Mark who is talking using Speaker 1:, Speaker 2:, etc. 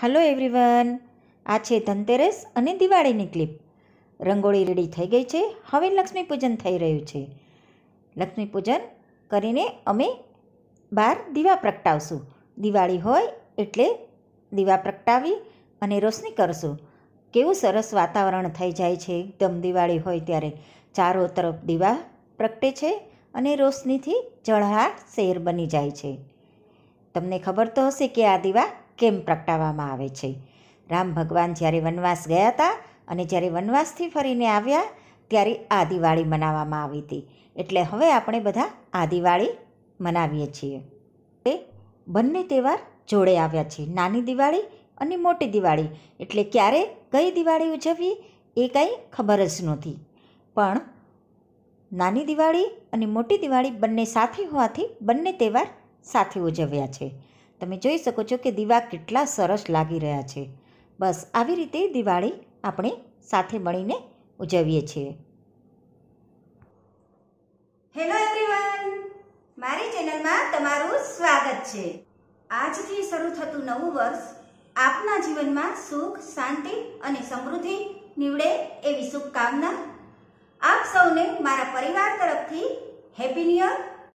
Speaker 1: hello everyone આ છે ધનતેરસ અને દિવાળીની ક્લિપ રંગોળી રેડી થઈ ગઈ છે હવે લક્ષ્મી પૂજન થઈ રહ્યું છે લક્ષ્મી પૂજન કરીને અમે બહાર દીવા પ્રગટાવશું દિવાળી હોય એટલે દીવા પ્રગટાવી અને રોશની કરશું કેવું સરસ વાતાવરણ થઈ જાય છે એકદમ દિવાળી હોય ત્યારે ચારો તરફ દીવા પ્રગટે છે અને રોશનીથી જળહા શેર બની જાય છે તમને ખબર તો હશે કે આ દીવા કેમ પ્રગટાવવામાં આવે છે રામ ભગવાન જ્યારે વનવાસ ગયા હતા અને જ્યારે વનવાસથી ફરીને આવ્યા ત્યારે આ દિવાળી મનાવવામાં આવી હતી એટલે હવે આપણે બધા આ દિવાળી મનાવીએ છીએ તે બંને તહેવાર જોડે આવ્યા છે નાની દિવાળી અને મોટી દિવાળી એટલે ક્યારે કઈ દિવાળી ઉજવવી એ કાંઈ ખબર જ નહોતી પણ નાની દિવાળી અને મોટી દિવાળી બંને સાથે હોવાથી બંને તહેવાર સાથે ઉજવ્યા છે તમે જોઈ શકો છો કે દીવા કેટલા સરસ લાગી રહ્યા છે બસ આવી રીતે દિવાળી આપણે સાથે મળીને ઉજવીએ છીએ
Speaker 2: હેલો એવરીવન મારી ચેનલમાં તમારું સ્વાગત છે આજથી શરૂ થતું નવું વર્ષ આપના જીવનમાં સુખ શાંતિ અને સમૃદ્ધિ નીવડે એવી શુભકામના આપ સૌને મારા પરિવાર તરફથી હેપી ન્યુ યર